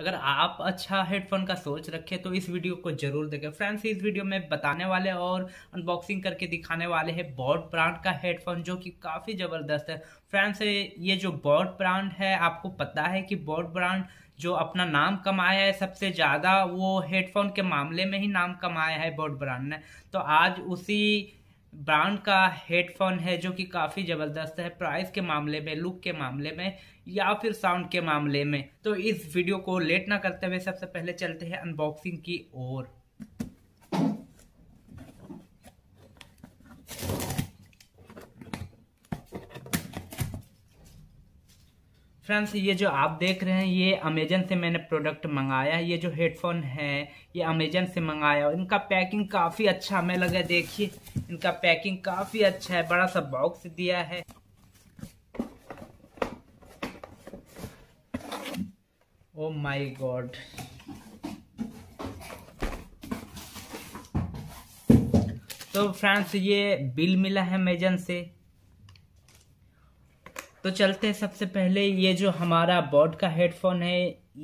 अगर आप अच्छा हेडफोन का सोच रखे तो इस वीडियो को जरूर देखें फ्रेंड्स इस वीडियो में बताने वाले और अनबॉक्सिंग करके दिखाने वाले हैं बॉड ब्रांड का हेडफोन जो कि काफ़ी ज़बरदस्त है फ्रेंड्स ये जो बॉड ब्रांड है आपको पता है कि बॉड ब्रांड जो अपना नाम कमाया है सबसे ज़्यादा वो हेडफोन के मामले में ही नाम कमाया है बॉड ब्रांड ने तो आज उसी ब्रांड का हेडफोन है जो कि काफ़ी ज़बरदस्त है प्राइस के मामले में लुक के मामले में या फिर साउंड के मामले में तो इस वीडियो को लेट ना करते हुए सबसे पहले चलते हैं अनबॉक्सिंग की ओर फ्रेंड्स ये जो आप देख रहे हैं ये अमेजन से मैंने प्रोडक्ट मंगाया है ये जो हेडफोन है ये अमेजन से मंगाया इनका पैकिंग काफ़ी अच्छा हमें लगा देखिए इनका पैकिंग काफ़ी अच्छा है बड़ा सा बॉक्स दिया है ओ माय गॉड तो फ्रेंड्स ये बिल मिला है अमेजन से तो चलते सबसे पहले ये जो हमारा बॉड का हेडफोन है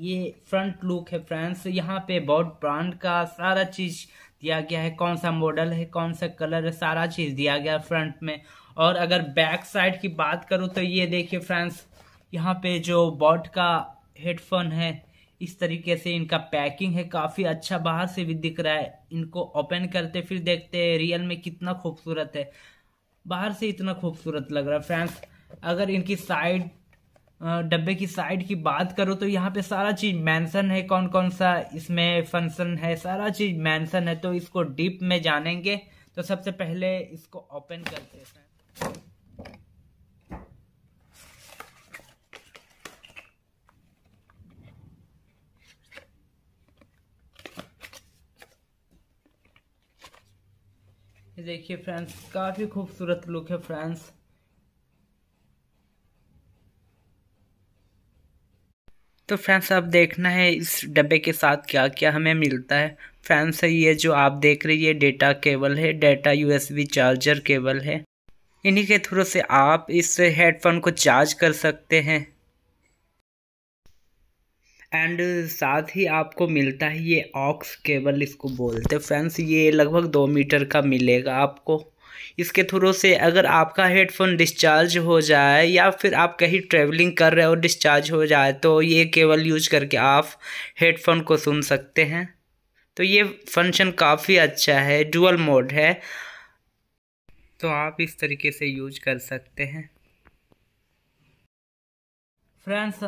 ये फ्रंट लुक है फ्रेंड्स यहाँ पे बॉड ब्रांड का सारा चीज़ दिया गया है कौन सा मॉडल है कौन सा कलर है सारा चीज़ दिया गया है फ्रंट में और अगर बैक साइड की बात करूँ तो ये देखिए फ्रेंड्स यहाँ पे जो बॉड का हेडफोन है इस तरीके से इनका पैकिंग है काफ़ी अच्छा बाहर से भी दिख रहा है इनको ओपन करते फिर देखते हैं रियल में कितना खूबसूरत है बाहर से इतना खूबसूरत लग रहा है फ्रेंड्स अगर इनकी साइड डब्बे की साइड की बात करो तो यहाँ पे सारा चीज मेंशन है कौन कौन सा इसमें फंक्शन है सारा चीज मेंशन है तो इसको डीप में जानेंगे तो सबसे पहले इसको ओपन करते हैं देखिए फ्रेंड्स काफ़ी खूबसूरत लुक है फ्रेंड्स तो फ्रेंड्स अब देखना है इस डब्बे के साथ क्या क्या हमें मिलता है फ्रेंड्स ये जो आप देख रहे ये डेटा केबल है डेटा यूएसबी चार्जर केबल है इन्हीं के थ्रू से आप इस हेडफोन को चार्ज कर सकते हैं एंड साथ ही आपको मिलता है ये ऑक्स केबल इसको बोलते हैं फ्रेंड्स ये लगभग दो मीटर का मिलेगा आपको इसके थ्रू से अगर आपका हेडफोन डिस्चार्ज हो जाए या फिर आप कहीं ट्रैवलिंग कर रहे हो डिस्चार्ज हो जाए तो ये केवल यूज करके आप हेडफोन को सुन सकते हैं तो ये फंक्शन काफ़ी अच्छा है डुअल मोड है तो आप इस तरीके से यूज कर सकते हैं फ्रेंड्स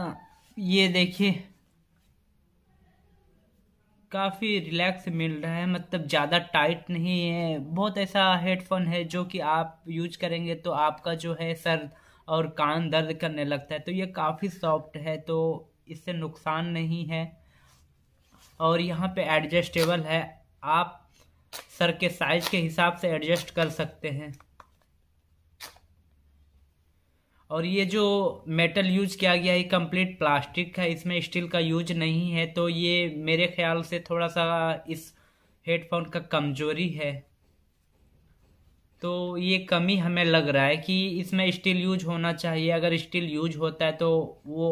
ये देखिए काफ़ी रिलैक्स मिल रहा है मतलब ज़्यादा टाइट नहीं है बहुत ऐसा हेडफोन है जो कि आप यूज करेंगे तो आपका जो है सर और कान दर्द करने लगता है तो ये काफ़ी सॉफ्ट है तो इससे नुकसान नहीं है और यहाँ पे एडजस्टेबल है आप सर के साइज के हिसाब से एडजस्ट कर सकते हैं और ये जो मेटल यूज किया गया है कंप्लीट प्लास्टिक है इसमें स्टील का यूज नहीं है तो ये मेरे ख्याल से थोड़ा सा इस हेडफोन का कमजोरी है तो ये कमी हमें लग रहा है कि इसमें स्टील यूज होना चाहिए अगर स्टील यूज होता है तो वो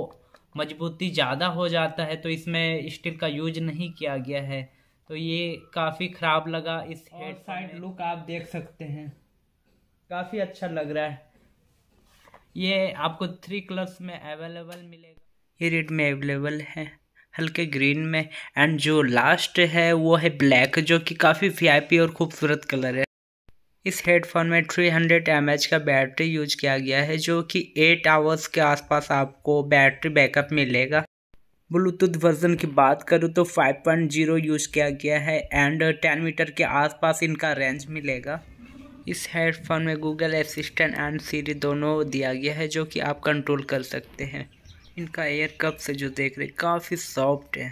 मजबूती ज़्यादा हो जाता है तो इसमें स्टील का यूज नहीं किया गया है तो ये काफ़ी ख़राब लगा इस हेड साइड लुक आप देख सकते हैं काफ़ी अच्छा लग रहा है ये आपको थ्री कलर्स में अवेलेबल मिलेगा ये रेड में अवेलेबल है हल्के ग्रीन में एंड जो लास्ट है वो है ब्लैक जो कि काफ़ी वी और ख़ूबसूरत कलर है इस हेडफोन में 300 हंड्रेड का बैटरी यूज किया गया है जो कि 8 आवर्स के आसपास आपको बैटरी बैकअप मिलेगा ब्लूटूथ वर्जन की बात करूँ तो 5.0 यूज किया गया है एंड 10 मीटर के आसपास इनका रेंज मिलेगा इस हेडफोन में गूगल असिस्टेंट एंड सीरी दोनों दिया गया है जो कि आप कंट्रोल कर सकते हैं इनका एयर कप से जो देख रहे काफ़ी सॉफ्ट है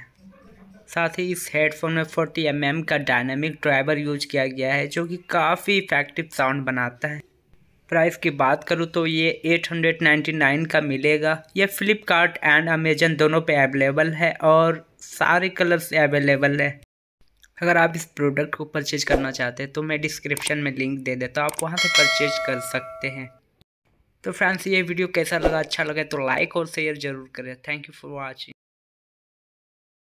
साथ ही इस हेडफोन में 40 एम mm का डायनामिक ड्राइवर यूज किया गया है जो कि काफ़ी इफेक्टिव साउंड बनाता है प्राइस की बात करूँ तो ये 899 का मिलेगा ये फ़्लिपकार्ट एंड अमेजन दोनों पे अवेलेबल है और सारे कलर्स अवेलेबल है अगर आप इस प्रोडक्ट को परचेज करना चाहते हैं तो मैं डिस्क्रिप्शन में लिंक दे देता हूँ आप वहाँ से परचेज कर सकते हैं तो फ्रेंड्स ये वीडियो कैसा लगा अच्छा लगे तो लाइक और शेयर ज़रूर करें थैंक यू फॉर वॉचिंग